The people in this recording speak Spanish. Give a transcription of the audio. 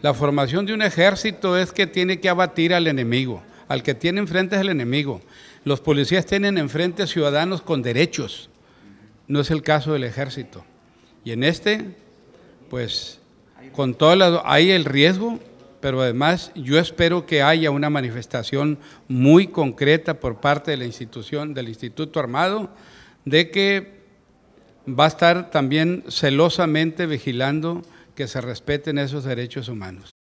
La formación de un ejército es que tiene que abatir al enemigo. Al que tiene enfrente es el enemigo. Los policías tienen enfrente ciudadanos con derechos. No es el caso del ejército. Y en este, pues, con todo hay el riesgo, pero además yo espero que haya una manifestación muy concreta por parte de la institución, del Instituto Armado, de que va a estar también celosamente vigilando que se respeten esos derechos humanos.